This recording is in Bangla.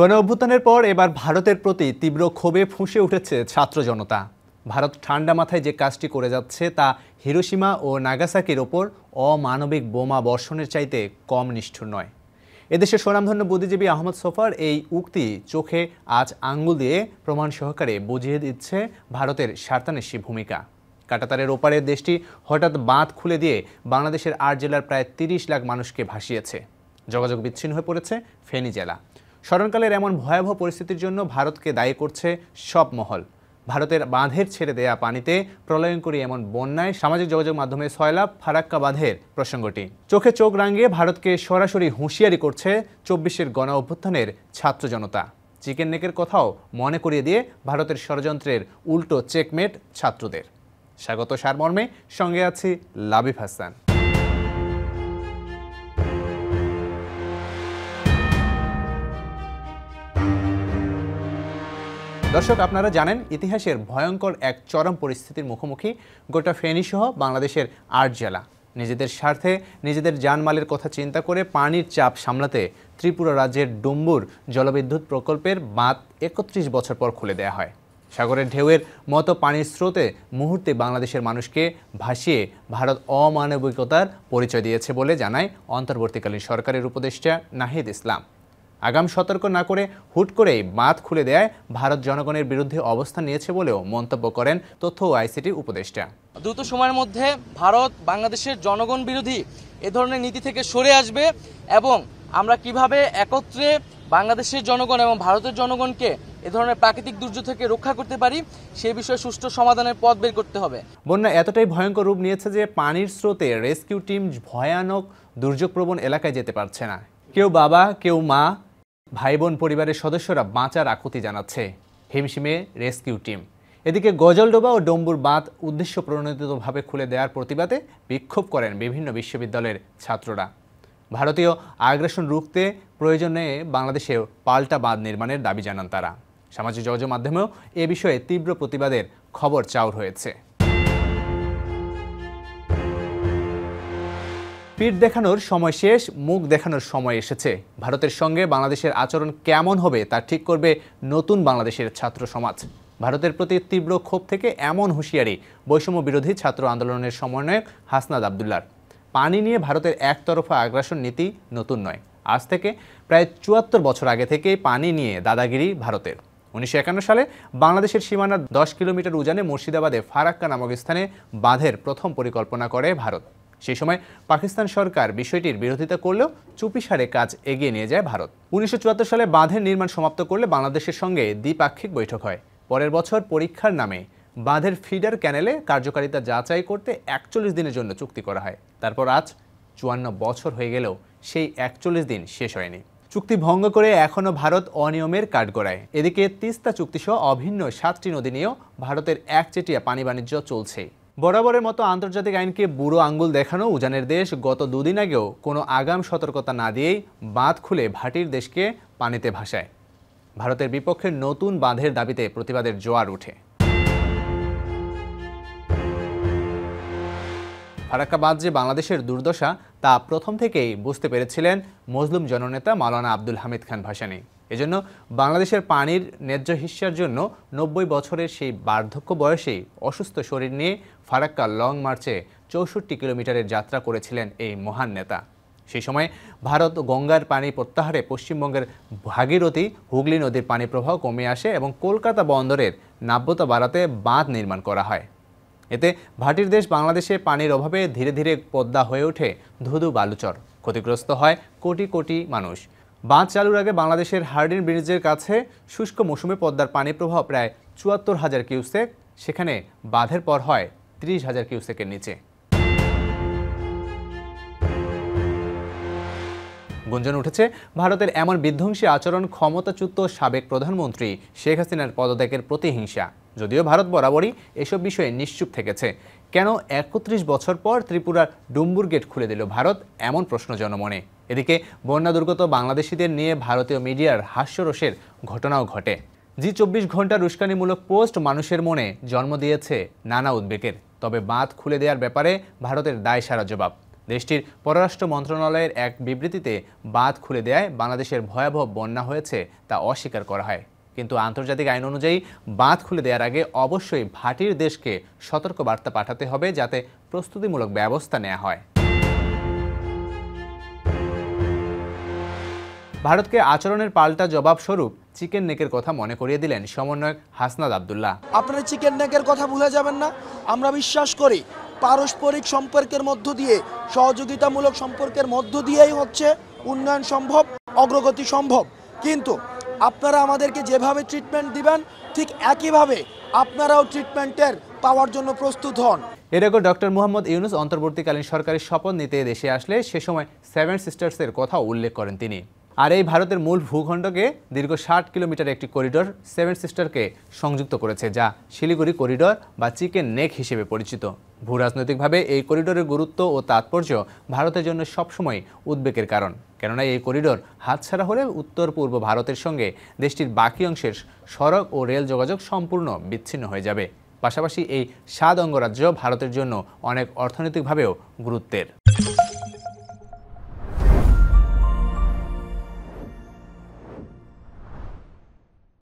গণ অভ্যুত্থানের পর এবার ভারতের প্রতি তীব্র ক্ষোভে ফুঁসে উঠেছে ছাত্র জনতা ভারত ঠান্ডা মাথায় যে কাজটি করে যাচ্ছে তা হিরোসীমা ও নাগাসাকির ওপর অমানবিক বোমা বর্ষণের চাইতে কম নিষ্ঠুর নয় এদেশের স্বনামধন্য বুদ্ধিজীবী আহমদ সোফার এই উক্তি চোখে আজ আঙ্গুল দিয়ে প্রমাণ সহকারে বুঝিয়ে দিচ্ছে ভারতের স্বার্থানেশী ভূমিকা কাটাতারের ওপারে দেশটি হঠাৎ বাঁধ খুলে দিয়ে বাংলাদেশের আট জেলার প্রায় তিরিশ লাখ মানুষকে ভাসিয়েছে যোগাযোগ বিচ্ছিন্ন হয়ে পড়েছে ফেনী জেলা স্মরণকালের এমন ভয়াবহ পরিস্থিতির জন্য ভারতকে দায়ী করছে সব মহল ভারতের বাঁধের ছেড়ে দেয়া পানিতে প্রলয়ঙ্করী এমন বন্যায় সামাজিক যোগাযোগ মাধ্যমে সয়লাভ ফারাক্কা বাঁধের প্রসঙ্গটি চোখে চোখ রাঙিয়ে ভারতকে সরাসরি হুঁশিয়ারি করছে চব্বিশের গণ অভ্যুত্থানের ছাত্র জনতা চিকেন নেকের কথাও মনে করিয়ে দিয়ে ভারতের ষড়যন্ত্রের উল্টো চেকমেট ছাত্রদের স্বাগত সারমর্মে সঙ্গে আছি লাবিফ হাসান দর্শক আপনারা জানেন ইতিহাসের ভয়ঙ্কর এক চরম পরিস্থিতির মুখোমুখি গোটা ফেনীসহ বাংলাদেশের আট জেলা নিজেদের স্বার্থে নিজেদের জানমালের কথা চিন্তা করে পানির চাপ সামলাতে ত্রিপুরা রাজ্যের ডুম্বুর জলবিদ্যুৎ প্রকল্পের বাঁধ একত্রিশ বছর পর খুলে দেয়া হয় সাগরের ঢেউয়ের মতো পানির স্রোতে মুহূর্তে বাংলাদেশের মানুষকে ভাসিয়ে ভারত অমানবিকতার পরিচয় দিয়েছে বলে জানায় অন্তর্বর্তীকালীন সরকারের উপদেষ্টা নাহিদ ইসলাম আগাম সতর্ক না করে হুট করেই মাত খুলে দেয় ভারত জনগণের বিরুদ্ধে অবস্থান নিয়েছে বলেও মন্তব্য করেন তথ্য ও আইসিটির উপদেষ্টা দ্রুত সময়ের মধ্যে ভারত বাংলাদেশের জনগণ বিরোধী এ ধরনের নীতি থেকে সরে আসবে এবং আমরা কিভাবে একত্রে বাংলাদেশের জনগণ এবং ভারতের জনগণকে এ ধরনের প্রাকৃতিক দুর্যোগ থেকে রক্ষা করতে পারি সে বিষয়ে সুষ্ঠু সমাধানের পথ বের করতে হবে বন্যা এতটাই ভয়ঙ্কর রূপ নিয়েছে যে পানির স্রোতে রেস্কিউ টিম ভয়ানক দুর্যোগপ্রবণ এলাকায় যেতে পারছে না কেউ বাবা কেউ মা ভাই বোন পরিবারের সদস্যরা বাঁচার আকুতি জানাচ্ছে হিমশিমে রেস্কিউ টিম এদিকে গজলডোবা ও ডম্বুর বাঁধ উদ্দেশ্য প্রণোদিতভাবে খুলে দেওয়ার প্রতিবাদে বিক্ষোভ করেন বিভিন্ন বিশ্ববিদ্যালয়ের ছাত্ররা ভারতীয় আগ্রাসন রুখতে প্রয়োজনে বাংলাদেশেও পাল্টা বাঁধ নির্মাণের দাবি জানান তারা সামাজিক যোগাযোগ মাধ্যমেও এ বিষয়ে তীব্র প্রতিবাদের খবর চাউর হয়েছে পিঠ দেখানোর সময় শেষ মুখ দেখানোর সময় এসেছে ভারতের সঙ্গে বাংলাদেশের আচরণ কেমন হবে তা ঠিক করবে নতুন বাংলাদেশের ছাত্র সমাজ ভারতের প্রতি তীব্র ক্ষোভ থেকে এমন হুঁশিয়ারি বৈষম্য বিরোধী ছাত্র আন্দোলনের সমন্বয়ক হাসনাদ আবদুল্লার পানি নিয়ে ভারতের একতরফা আগ্রাসন নীতি নতুন নয় আজ থেকে প্রায় চুয়াত্তর বছর আগে থেকেই পানি নিয়ে দাদাগিরি ভারতের উনিশশো সালে বাংলাদেশের সীমানার দশ কিলোমিটার উজানে মুর্শিদাবাদে ফারাক্কা নামক স্থানে বাঁধের প্রথম পরিকল্পনা করে ভারত সেই সময় পাকিস্তান সরকার বিষয়টির বিরোধিতা করলেও চুপিসারে কাজ এগিয়ে নিয়ে যায় ভারত উনিশশো সালে বাঁধের নির্মাণ সমাপ্ত করলে বাংলাদেশের সঙ্গে দ্বিপাক্ষিক বৈঠক হয় পরের বছর পরীক্ষার নামে বাঁধের ফিডার ক্যানেলে কার্যকারিতা যাচাই করতে একচল্লিশ দিনের জন্য চুক্তি করা হয় তারপর আজ চুয়ান্ন বছর হয়ে গেলেও সেই একচল্লিশ দিন শেষ হয়নি চুক্তি ভঙ্গ করে এখনও ভারত অনিয়মের কাঠগড়ায় এদিকে তিস্তা চুক্তিসহ অভিন্ন সাতটি নদী নিয়েও ভারতের একচেটিয়া পানি বাণিজ্য চলছে বরাবরের মতো আন্তর্জাতিক আইনকে বুড়ো আঙ্গুল দেখানো উজানের দেশ গত দুদিন আগেও কোনো আগাম সতর্কতা না দিয়েই বাঁধ খুলে ভাটির দেশকে পানিতে ভাসায় ভারতের বিপক্ষে নতুন বাঁধের দাবিতে প্রতিবাদের জোয়ার উঠে ফারাক্কা বাঁধ যে বাংলাদেশের দুর্দশা তা প্রথম থেকেই বুঝতে পেরেছিলেন মজলুম জননেতা মাওলানা আব্দুল হামিদ খান ভাসানী এজন্য বাংলাদেশের পানির ন্যায্য হিস্যার জন্য নব্বই বছরের সেই বার্ধক্য বয়সেই অসুস্থ শরীর নিয়ে ফারাক্কা লং মার্চে চৌষট্টি কিলোমিটারের যাত্রা করেছিলেন এই মহান নেতা সেই সময় ভারত গঙ্গার পানি প্রত্যাহারে পশ্চিমবঙ্গের ভাগীরথী হুগলি নদীর পানি প্রবাহ কমে আসে এবং কলকাতা বন্দরের নাব্যতা বাড়াতে বাঁধ নির্মাণ করা হয় এতে ভাটির দেশ বাংলাদেশে পানির অভাবে ধীরে ধীরে পদ্মা হয়ে ওঠে ধুধু বালুচর ক্ষতিগ্রস্ত হয় কোটি কোটি মানুষ বাঁধ চালুর আগে বাংলাদেশের হার্ডিন ব্রিজের কাছে শুষ্ক মৌসুমে পদ্মার পানি প্রবাহ প্রায় চুয়াত্তর হাজার কিউসেক সেখানে বাঁধের পর হয় ত্রিশ হাজার কিউসেকের নিচে গুঞ্জন উঠেছে ভারতের এমন বিধ্বংসী আচরণ ক্ষমতাচ্যুত সাবেক প্রধানমন্ত্রী শেখ হাসিনার পদত্যাগের প্রতিহিংসা যদিও ভারত বরাবরই এসব বিষয়ে নিশ্চুপ থেকেছে কেন একত্রিশ বছর পর ত্রিপুরার ডুম্বুর গেট খুলে দিল ভারত এমন প্রশ্ন জনমনে এদিকে বন্যা দুর্গত বাংলাদেশিদের নিয়ে ভারতীয় মিডিয়ার হাস্যরসের ঘটনাও ঘটে জি চব্বিশ ঘন্টার উস্কানিমূলক পোস্ট মানুষের মনে জন্ম দিয়েছে নানা উদ্বেগের তবে বাঁধ খুলে দেওয়ার ব্যাপারে ভারতের দায় সারা জবাব দেশটির পররাষ্ট্র মন্ত্রণালয়ের এক বিবৃতিতে বাঁধ খুলে দেয় বাংলাদেশের ভয়াবহ বন্যা হয়েছে তা অস্বীকার করা হয় কিন্তু আন্তর্জাতিক আইন অনুযায়ী বাঁধ খুলে দেওয়ার আগে অবশ্যই ভাটির দেশকে সতর্ক বার্তা পাঠাতে হবে যাতে প্রস্তুতিমূলক ব্যবস্থা নেওয়া হয় ভারতকে আচরণের পাল্টা জবাব স্বরূপ চিকেন নেকের কথা মনে করিয়ে দিলেন সমন্বয়ক হাসনাদ আবদুল্লাহ আপনারা চিকেন নেকের কথা ভুলে যাবেন না আমরা বিশ্বাস করি পারস্পরিক সম্পর্কের মধ্য দিয়ে সহযোগিতামূলক সম্পর্কের মধ্য দিয়েই হচ্ছে উন্নয়ন সম্ভব অগ্রগতি সম্ভব কিন্তু আপনারা আমাদেরকে যেভাবে ট্রিটমেন্ট দিবেন ঠিক একইভাবে আপনারাও ট্রিটমেন্টের পাওয়ার জন্য প্রস্তুত হন এর আগে ডক্টর মোহাম্মদ ইউনুস অন্তর্বর্তীকালীন সরকারের শপথ নিতে দেশে আসলে সে সময় সেভেন সিস্টার্সের কথা উল্লেখ করেন তিনি আর এই ভারতের মূল ভূখণ্ডকে দীর্ঘ ষাট কিলোমিটার একটি করিডোর সেভেন সিস্টারকে সংযুক্ত করেছে যা শিলিগুড়ি করিডোর বা চিকেন নেক হিসেবে পরিচিত ভূরাজনৈতিকভাবে এই করিডোরের গুরুত্ব ও তাৎপর্য ভারতের জন্য সবসময় উদ্বেগের কারণ কেননা এই করিডোর হাতছাড়া হলে উত্তর পূর্ব ভারতের সঙ্গে দেশটির বাকি অংশের সড়ক ও রেল যোগাযোগ সম্পূর্ণ বিচ্ছিন্ন হয়ে যাবে পাশাপাশি এই সাত অঙ্গরাজ্য ভারতের জন্য অনেক অর্থনৈতিকভাবেও গুরুত্বের